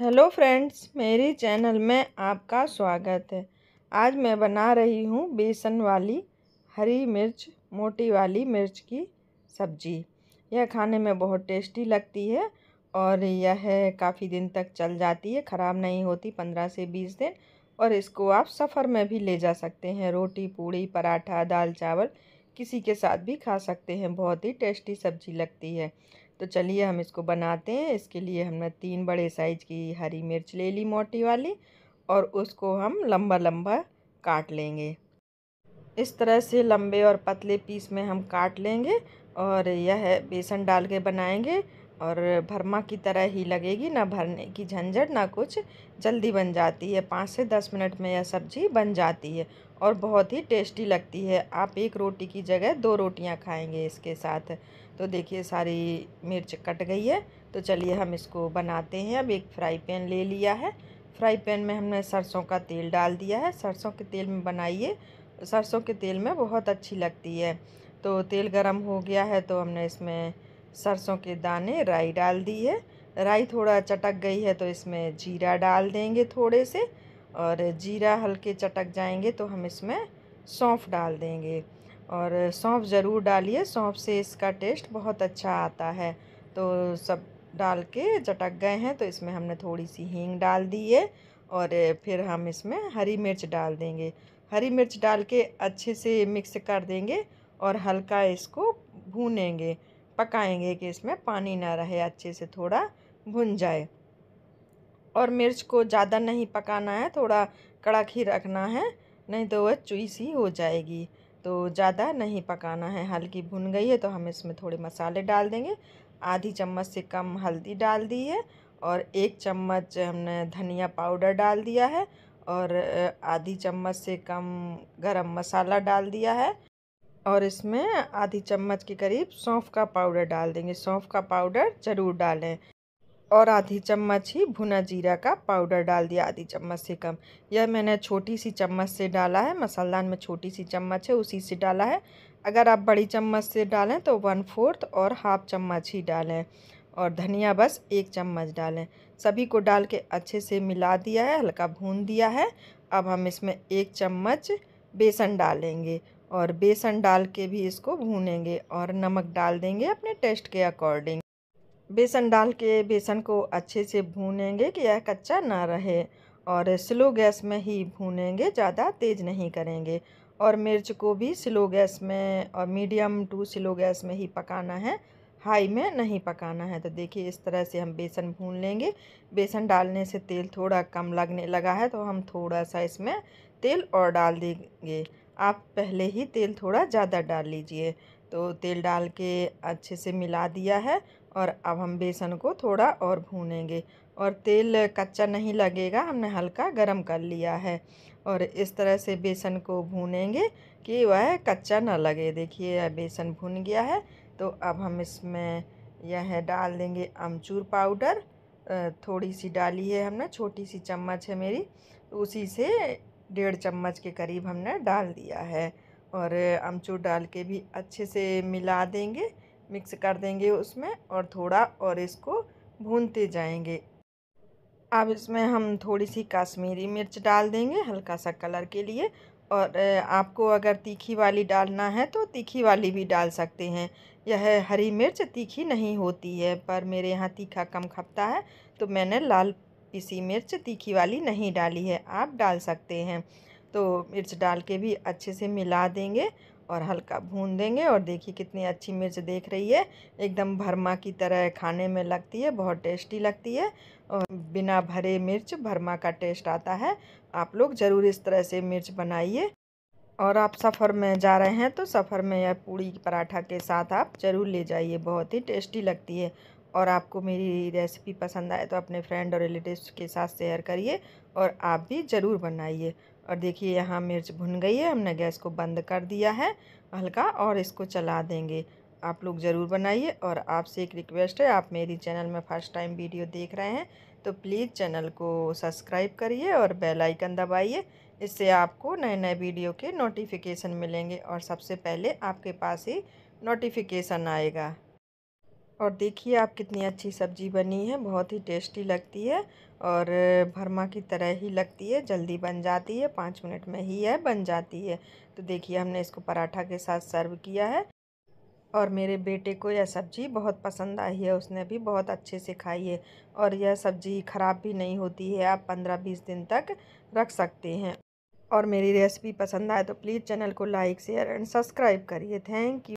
hello friends मेरी channel में आपका स्वागत है आज मैं बना रही हूँ बेसन वाली हरी मिर्च मोटी वाली मिर्च की सब्जी यह खाने में बहुत टेस्टी लगती है और यह काफ़ी दिन तक चल जाती है ख़राब नहीं होती पंद्रह से बीस दिन और इसको आप सफ़र में भी ले जा सकते हैं रोटी पूड़ी पराठा दाल चावल किसी के साथ भी खा सकते हैं बहुत ही टेस्टी सब्जी लगती है तो चलिए हम इसको बनाते हैं इसके लिए हमने तीन बड़े साइज की हरी मिर्च ले ली मोटी वाली और उसको हम लंबा लंबा काट लेंगे इस तरह से लंबे और पतले पीस में हम काट लेंगे और यह बेसन डाल के बनाएंगे और भरमा की तरह ही लगेगी ना भरने की झंझट ना कुछ जल्दी बन जाती है पाँच से दस मिनट में यह सब्ज़ी बन जाती है और बहुत ही टेस्टी लगती है आप एक रोटी की जगह दो रोटियां खाएंगे इसके साथ तो देखिए सारी मिर्च कट गई है तो चलिए हम इसको बनाते हैं अब एक फ्राई पैन ले लिया है फ्राई पैन में हमने सरसों का तेल डाल दिया है सरसों के तेल में बनाइए सरसों के तेल में बहुत अच्छी लगती है तो तेल गरम हो गया है तो हमने इसमें सरसों के दाने राई डाल दी है राई थोड़ा चटक गई है तो इसमें जीरा डाल देंगे थोड़े से और जीरा हल्के चटक जाएंगे तो हम इसमें सौंफ डाल देंगे और सौंफ ज़रूर डालिए सौंफ से इसका टेस्ट बहुत अच्छा आता है तो सब डाल के चटक गए हैं तो इसमें हमने थोड़ी सी हींग डाल दी है और फिर हम इसमें हरी मिर्च डाल देंगे हरी मिर्च डाल के अच्छे से मिक्स कर देंगे और हल्का इसको भूनेंगे पकाएंगे कि इसमें पानी ना रहे अच्छे से थोड़ा भुन जाए और मिर्च को ज़्यादा नहीं पकाना है थोड़ा कड़क ही रखना है नहीं तो वह चुई सी हो जाएगी तो ज़्यादा नहीं पकाना है हल्की भुन गई है तो हम इसमें थोड़े मसाले डाल देंगे आधी चम्मच से कम हल्दी डाल दी है और एक चम्मच हमने धनिया पाउडर डाल दिया है और आधी चम्मच से कम गरम मसाला डाल दिया है और इसमें आधी चम्मच के करीब सौंफ का पाउडर डाल देंगे सौंफ का पाउडर ज़रूर डालें और आधी चम्मच ही भुना जीरा का पाउडर डाल दिया आधी चम्मच से कम यह मैंने छोटी सी चम्मच से डाला है मसालदान में छोटी सी चम्मच है उसी से डाला है अगर आप बड़ी चम्मच से डालें तो वन फोर्थ और हाफ चम्मच ही डालें और धनिया बस एक चम्मच डालें सभी को डाल के अच्छे से मिला दिया है हल्का भून दिया है अब हम इसमें एक चम्मच बेसन डालेंगे और बेसन डाल के भी इसको भूनेंगे और नमक डाल देंगे अपने टेस्ट के अकॉर्डिंग बेसन डाल के बेसन को अच्छे से भूनेंगे कि यह कच्चा ना रहे और स्लो गैस में ही भूनेंगे ज़्यादा तेज़ नहीं करेंगे और मिर्च को भी स्लो गैस में और मीडियम टू स्लो गैस में ही पकाना है हाई में नहीं पकाना है तो देखिए इस तरह से हम बेसन भून लेंगे बेसन डालने से तेल थोड़ा कम लगने लगा है तो हम थोड़ा सा इसमें तेल और डाल देंगे आप पहले ही तेल थोड़ा ज़्यादा डाल लीजिए तो तेल डाल के अच्छे से मिला दिया है और अब हम बेसन को थोड़ा और भूनेंगे और तेल कच्चा नहीं लगेगा हमने हल्का गरम कर लिया है और इस तरह से बेसन को भूनेंगे कि वह कच्चा ना लगे देखिए यह बेसन भून गया है तो अब हम इसमें यह डाल देंगे अमचूर पाउडर थोड़ी सी डाली है हमने छोटी सी चम्मच है मेरी तो उसी से डेढ़ चम्मच के करीब हमने डाल दिया है और अमचूर डाल के भी अच्छे से मिला देंगे मिक्स कर देंगे उसमें और थोड़ा और इसको भूनते जाएंगे अब इसमें हम थोड़ी सी काश्मीरी मिर्च डाल देंगे हल्का सा कलर के लिए और आपको अगर तीखी वाली डालना है तो तीखी वाली भी डाल सकते हैं यह हरी मिर्च तीखी नहीं होती है पर मेरे यहाँ तीखा कम खपता है तो मैंने लाल पीसी मिर्च तीखी वाली नहीं डाली है आप डाल सकते हैं तो मिर्च डाल के भी अच्छे से मिला देंगे और हल्का भून देंगे और देखिए कितनी अच्छी मिर्च देख रही है एकदम भरमा की तरह खाने में लगती है बहुत टेस्टी लगती है और बिना भरे मिर्च भरमा का टेस्ट आता है आप लोग ज़रूर इस तरह से मिर्च बनाइए और आप सफ़र में जा रहे हैं तो सफ़र में यह पूड़ी पराठा के साथ आप ज़रूर ले जाइए बहुत ही टेस्टी लगती है और आपको मेरी रेसिपी पसंद आए तो अपने फ्रेंड और रिलेटिव्स के साथ शेयर करिए और आप भी ज़रूर बनाइए और देखिए यहाँ मिर्च भुन गई है हमने गैस को बंद कर दिया है हल्का और इसको चला देंगे आप लोग ज़रूर बनाइए और आपसे एक रिक्वेस्ट है आप मेरी चैनल में फ़र्स्ट टाइम वीडियो देख रहे हैं तो प्लीज़ चैनल को सब्सक्राइब करिए और बेल आइकन दबाइए इससे आपको नए नए वीडियो के नोटिफिकेशन मिलेंगे और सबसे पहले आपके पास ही नोटिफिकेशन आएगा और देखिए आप कितनी अच्छी सब्ज़ी बनी है बहुत ही टेस्टी लगती है और भरमा की तरह ही लगती है जल्दी बन जाती है पाँच मिनट में ही यह बन जाती है तो देखिए हमने इसको पराठा के साथ सर्व किया है और मेरे बेटे को यह सब्ज़ी बहुत पसंद आई है उसने भी बहुत अच्छे से खाई है और यह सब्ज़ी ख़राब भी नहीं होती है आप पंद्रह बीस दिन तक रख सकते हैं और मेरी रेसिपी पसंद आए तो प्लीज़ चैनल को लाइक शेयर एंड सब्सक्राइब करिए थैंक यू